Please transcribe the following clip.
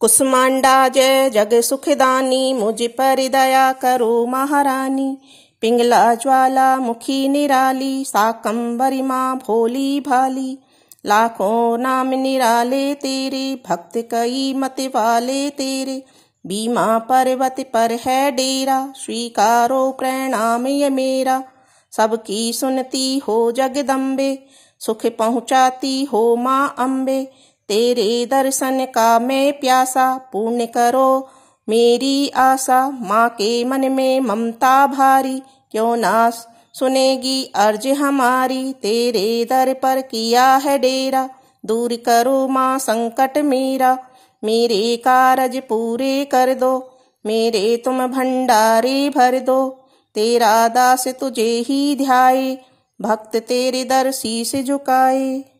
कुसुमांडा जय जग सुखदानी मुझ पर दया करो महारानी पिंगला ज्वाला मुखी निराली साकंबरी माँ भोली भाली लाखों नाम निराले तेरे भक्त कई मत वाले तेरे बीमा पर्वत पर है डेरा स्वीकारो प्रणाम ये मेरा सबकी सुनती हो जगदम्बे सुख पहुँचाती हो माँ अम्बे तेरे दर्शन का मैं प्यासा पूर्ण करो मेरी आशा माँ के मन में ममता भारी क्यों ना सुनेगी अर्ज हमारी तेरे दर पर किया है डेरा दूर करो माँ संकट मेरा मेरे कारज पूरे कर दो मेरे तुम भंडारे भर दो तेरा दास तुझे ही ध्याए भक्त तेरे दर शीश झुकाए